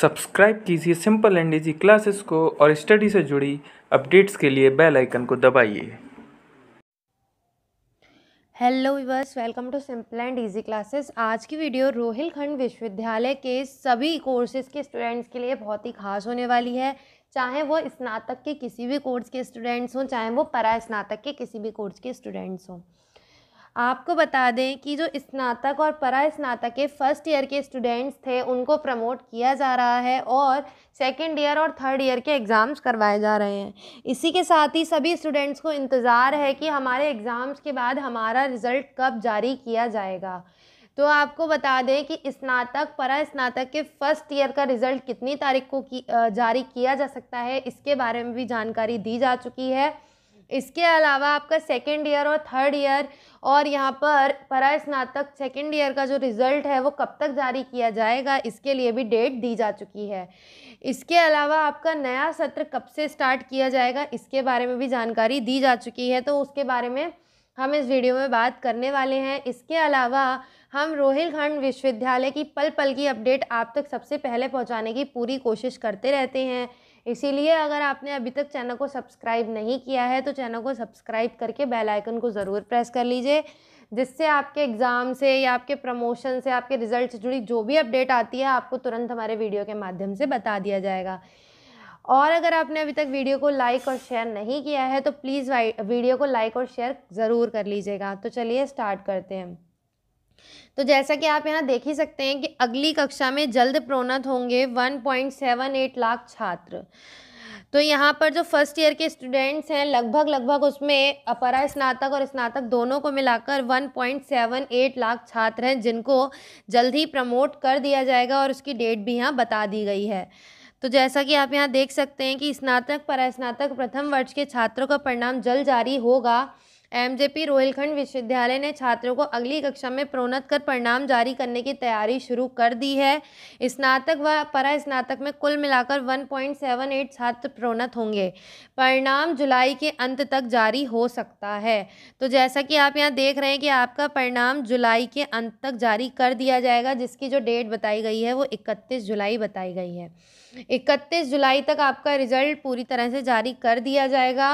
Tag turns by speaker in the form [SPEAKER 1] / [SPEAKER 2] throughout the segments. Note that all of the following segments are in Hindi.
[SPEAKER 1] सब्सक्राइब कीजिए सिंपल एंड इजी क्लासेस को और स्टडी से जुड़ी अपडेट्स के लिए बेल आइकन को दबाइए hello viewers welcome to simple and easy classes आज की वीडियो रोहिलखंड विश्वविद्यालय के सभी कोर्सेज के स्टूडेंट्स के लिए बहुत ही खास होने वाली है चाहे वो स्नातक के किसी भी कोर्स के स्टूडेंट्स हों चाहे वो परा स्नातक के किसी भी कोर्स के स्टूडेंट्स हों आपको बता दें कि जो स्नातक और परा स्नातक के फ़र्स्ट ईयर के स्टूडेंट्स थे उनको प्रमोट किया जा रहा है और सेकेंड ईयर और थर्ड ईयर के एग्ज़ाम्स करवाए जा रहे हैं इसी के साथ ही सभी स्टूडेंट्स को इंतज़ार है कि हमारे एग्ज़ाम्स के बाद हमारा रिज़ल्ट कब जारी किया जाएगा तो आपको बता दें कि स्नातक परा स्नातक के फर्स्ट ईयर का रिज़ल्ट कितनी तारीख को की, जारी किया जा सकता है इसके बारे में भी जानकारी दी जा चुकी है इसके अलावा आपका सेकेंड ईयर और थर्ड ईयर और यहाँ पर परा स्नातक सेकेंड ईयर का जो रिज़ल्ट है वो कब तक जारी किया जाएगा इसके लिए भी डेट दी जा चुकी है इसके अलावा आपका नया सत्र कब से स्टार्ट किया जाएगा इसके बारे में भी जानकारी दी जा चुकी है तो उसके बारे में हम इस वीडियो में बात करने वाले हैं इसके अलावा हम रोहिलखंड विश्वविद्यालय की पल पल की अपडेट आप तक सबसे पहले पहुँचाने की पूरी कोशिश करते रहते हैं इसीलिए अगर आपने अभी तक चैनल को सब्सक्राइब नहीं किया है तो चैनल को सब्सक्राइब करके बेल आइकन को ज़रूर प्रेस कर लीजिए जिससे आपके एग्ज़ाम से या आपके प्रमोशन से आपके रिजल्ट से जुड़ी जो भी अपडेट आती है आपको तुरंत हमारे वीडियो के माध्यम से बता दिया जाएगा और अगर आपने अभी तक वीडियो को लाइक और शेयर नहीं किया है तो प्लीज़ वीडियो को लाइक और शेयर ज़रूर कर लीजिएगा तो चलिए स्टार्ट करते हैं तो जैसा कि आप यहाँ देख ही सकते हैं कि अगली कक्षा में जल्द प्रोन्नत होंगे 1.78 लाख छात्र तो यहाँ पर जो फर्स्ट ईयर के स्टूडेंट्स हैं लगभग लगभग उसमें अपरा स्नातक और स्नातक दोनों को मिलाकर 1.78 लाख छात्र हैं जिनको जल्द ही प्रमोट कर दिया जाएगा और उसकी डेट भी यहाँ बता दी गई है तो जैसा कि आप यहाँ देख सकते हैं कि स्नातक परास्नातक प्रथम वर्ष के छात्रों का परिणाम जल्द जारी होगा एमजेपी रोहिलखंड विश्वविद्यालय ने छात्रों को अगली कक्षा में प्रोन्नत कर परिणाम जारी करने की तैयारी शुरू कर दी है स्नातक व परा स्नातक में कुल मिलाकर 1.78 छात्र प्रोन्नत होंगे परिणाम जुलाई के अंत तक जारी हो सकता है तो जैसा कि आप यहाँ देख रहे हैं कि आपका परिणाम जुलाई के अंत तक जारी कर दिया जाएगा जिसकी जो डेट बताई गई है वो इकतीस जुलाई बताई गई है इकतीस जुलाई तक आपका रिजल्ट पूरी तरह से जारी कर दिया जाएगा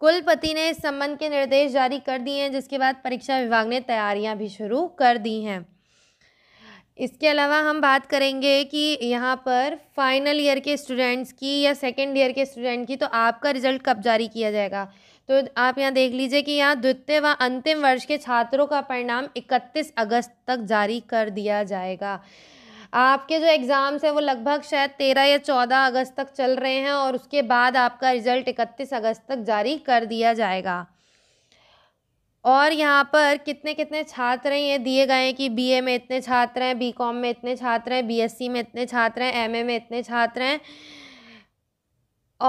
[SPEAKER 1] कुलपति ने इस संबंध के निर्देश जारी कर दिए हैं जिसके बाद परीक्षा विभाग ने तैयारियां भी शुरू कर दी हैं इसके अलावा हम बात करेंगे कि यहाँ पर फाइनल ईयर के स्टूडेंट्स की या सेकेंड ईयर के स्टूडेंट की तो आपका रिजल्ट कब जारी किया जाएगा तो आप यहाँ देख लीजिए कि यहाँ द्वितीय व अंतिम वर्ष के छात्रों का परिणाम 31 अगस्त तक जारी कर दिया जाएगा आपके जो एग्ज़ाम्स हैं वो लगभग शायद तेरह या चौदह अगस्त तक चल रहे हैं और उसके बाद आपका रिज़ल्ट इकतीस अगस्त तक जारी कर दिया जाएगा और यहाँ पर कितने कितने छात्र हैं ये दिए गए हैं कि बीए में इतने छात्र हैं बीकॉम में इतने छात्र हैं बीएससी में इतने छात्र हैं एमए में इतने छात्र हैं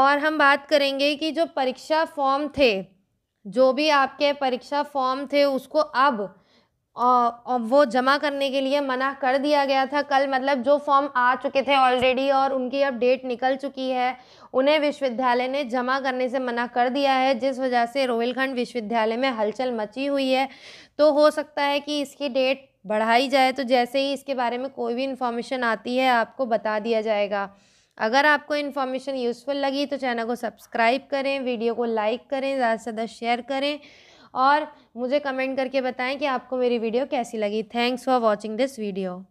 [SPEAKER 1] और हम बात करेंगे कि जो परीक्षा फॉर्म थे जो भी आपके परीक्षा फॉर्म थे उसको अब वो जमा करने के लिए मना कर दिया गया था कल मतलब जो फॉर्म आ चुके थे ऑलरेडी और उनकी अब डेट निकल चुकी है उन्हें विश्वविद्यालय ने जमा करने से मना कर दिया है जिस वजह से रोहिलखंड विश्वविद्यालय में हलचल मची हुई है तो हो सकता है कि इसकी डेट बढ़ाई जाए तो जैसे ही इसके बारे में कोई भी इन्फॉर्मेशन आती है आपको बता दिया जाएगा अगर आपको इन्फॉर्मेशन यूज़फुल लगी तो चैनल को सब्सक्राइब करें वीडियो को लाइक करें ज़्यादा से ज़्यादा शेयर करें और मुझे कमेंट करके बताएं कि आपको मेरी वीडियो कैसी लगी thanks for watching this video